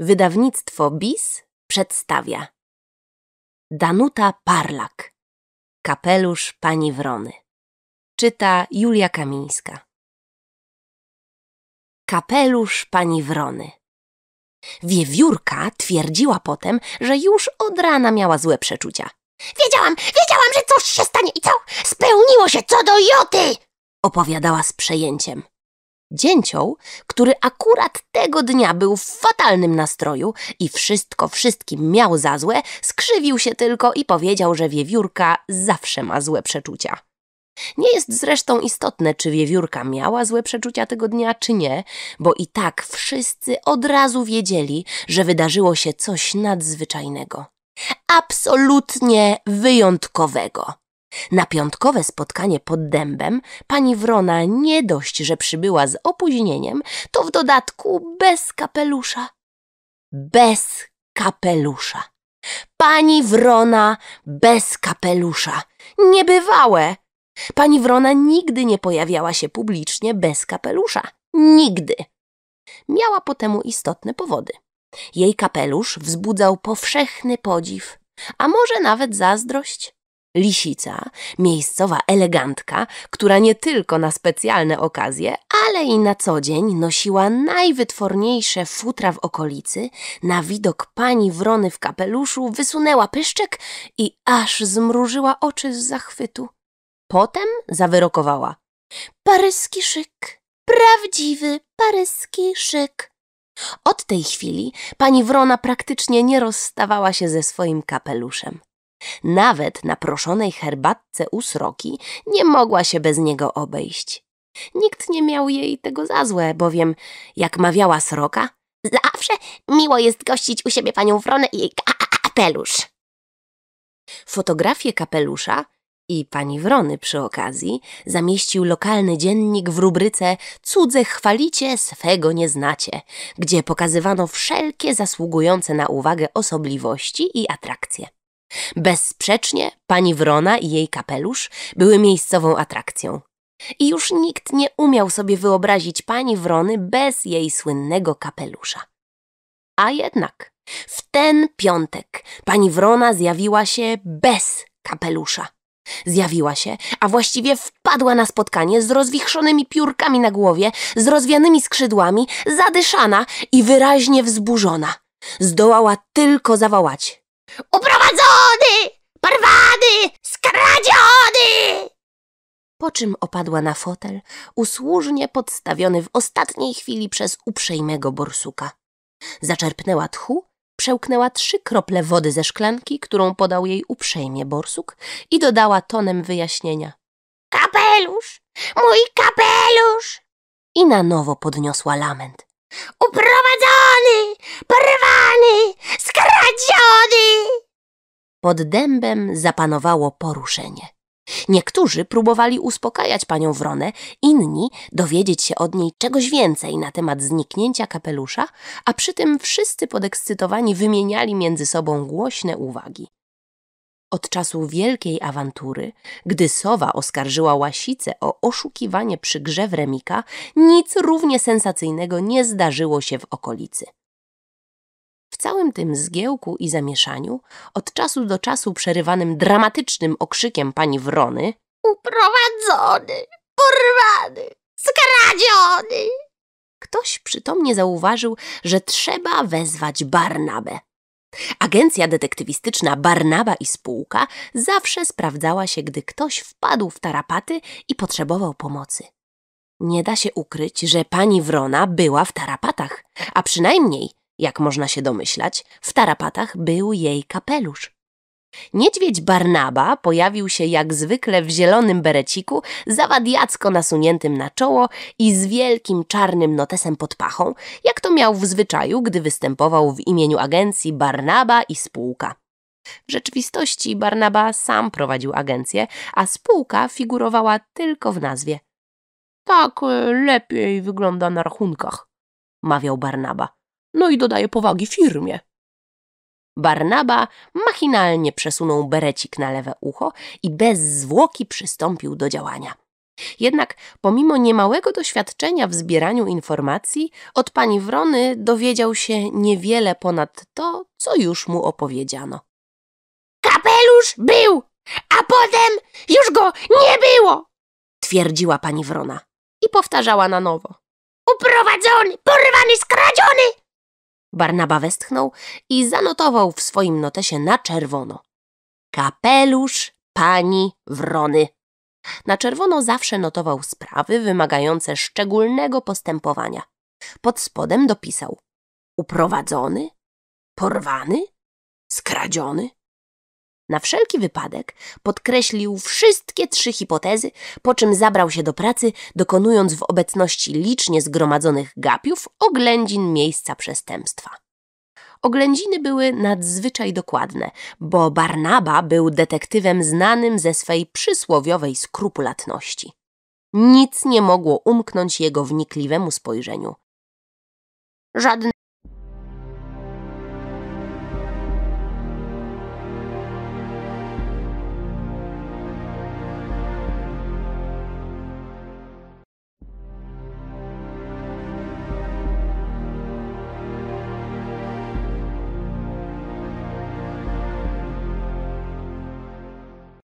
Wydawnictwo BIS przedstawia Danuta Parlak Kapelusz Pani Wrony Czyta Julia Kamińska Kapelusz Pani Wrony Wiewiórka twierdziła potem, że już od rana miała złe przeczucia. Wiedziałam, wiedziałam, że coś się stanie i co? Spełniło się co do joty! Opowiadała z przejęciem. Dzięcioł, który akurat tego dnia był w fatalnym nastroju i wszystko wszystkim miał za złe, skrzywił się tylko i powiedział, że wiewiórka zawsze ma złe przeczucia. Nie jest zresztą istotne, czy wiewiórka miała złe przeczucia tego dnia, czy nie, bo i tak wszyscy od razu wiedzieli, że wydarzyło się coś nadzwyczajnego. Absolutnie wyjątkowego. Na piątkowe spotkanie pod dębem pani Wrona nie dość, że przybyła z opóźnieniem, to w dodatku bez kapelusza. Bez kapelusza. Pani Wrona bez kapelusza. Niebywałe! Pani Wrona nigdy nie pojawiała się publicznie bez kapelusza. Nigdy. Miała po temu istotne powody. Jej kapelusz wzbudzał powszechny podziw, a może nawet zazdrość. Lisica, miejscowa elegantka, która nie tylko na specjalne okazje, ale i na co dzień nosiła najwytworniejsze futra w okolicy, na widok pani wrony w kapeluszu wysunęła pyszczek i aż zmrużyła oczy z zachwytu. Potem zawyrokowała. Paryski szyk, prawdziwy paryski szyk. Od tej chwili pani Wrona praktycznie nie rozstawała się ze swoim kapeluszem. Nawet na proszonej herbatce u sroki nie mogła się bez niego obejść. Nikt nie miał jej tego za złe, bowiem, jak mawiała sroka, zawsze miło jest gościć u siebie panią Wronę i jej kapelusz. Fotografie kapelusza i pani Wrony przy okazji zamieścił lokalny dziennik w rubryce Cudze chwalicie, swego nie znacie, gdzie pokazywano wszelkie zasługujące na uwagę osobliwości i atrakcje. Bezsprzecznie pani Wrona i jej kapelusz były miejscową atrakcją. I już nikt nie umiał sobie wyobrazić pani Wrony bez jej słynnego kapelusza. A jednak w ten piątek pani Wrona zjawiła się bez kapelusza. Zjawiła się, a właściwie wpadła na spotkanie z rozwichrzonymi piórkami na głowie, z rozwianymi skrzydłami, zadyszana i wyraźnie wzburzona. Zdołała tylko zawołać. Uprowadzony! Porwany! Skradziony! Po czym opadła na fotel, usłużnie podstawiony w ostatniej chwili przez uprzejmego borsuka. Zaczerpnęła tchu, przełknęła trzy krople wody ze szklanki, którą podał jej uprzejmie borsuk i dodała tonem wyjaśnienia. Kapelusz! Mój kapelusz! I na nowo podniosła lament. Uprowadzony! Porwany! kradziony! Pod dębem zapanowało poruszenie. Niektórzy próbowali uspokajać panią Wronę, inni dowiedzieć się od niej czegoś więcej na temat zniknięcia kapelusza, a przy tym wszyscy podekscytowani wymieniali między sobą głośne uwagi. Od czasu wielkiej awantury, gdy sowa oskarżyła łasicę o oszukiwanie przy grze w remika, nic równie sensacyjnego nie zdarzyło się w okolicy. W całym tym zgiełku i zamieszaniu, od czasu do czasu przerywanym dramatycznym okrzykiem pani Wrony Uprowadzony, porwany, skradziony! Ktoś przytomnie zauważył, że trzeba wezwać Barnabę. Agencja detektywistyczna Barnaba i spółka zawsze sprawdzała się, gdy ktoś wpadł w tarapaty i potrzebował pomocy. Nie da się ukryć, że pani Wrona była w tarapatach, a przynajmniej jak można się domyślać, w tarapatach był jej kapelusz. Niedźwiedź Barnaba pojawił się jak zwykle w zielonym bereciku, zawadiacko nasuniętym na czoło i z wielkim czarnym notesem pod pachą, jak to miał w zwyczaju, gdy występował w imieniu agencji Barnaba i spółka. W rzeczywistości Barnaba sam prowadził agencję, a spółka figurowała tylko w nazwie. Tak e, lepiej wygląda na rachunkach, mawiał Barnaba no i dodaje powagi firmie. Barnaba machinalnie przesunął berecik na lewe ucho i bez zwłoki przystąpił do działania. Jednak pomimo niemałego doświadczenia w zbieraniu informacji, od pani Wrony dowiedział się niewiele ponad to, co już mu opowiedziano. Kapelusz był, a potem już go nie było, twierdziła pani Wrona i powtarzała na nowo. Uprowadzony, porwany, skradziony! Barnaba westchnął i zanotował w swoim notesie na czerwono. Kapelusz pani Wrony. Na czerwono zawsze notował sprawy wymagające szczególnego postępowania. Pod spodem dopisał uprowadzony, porwany, skradziony, na wszelki wypadek podkreślił wszystkie trzy hipotezy, po czym zabrał się do pracy, dokonując w obecności licznie zgromadzonych gapiów oględzin miejsca przestępstwa. Oględziny były nadzwyczaj dokładne, bo Barnaba był detektywem znanym ze swej przysłowiowej skrupulatności. Nic nie mogło umknąć jego wnikliwemu spojrzeniu. Żadne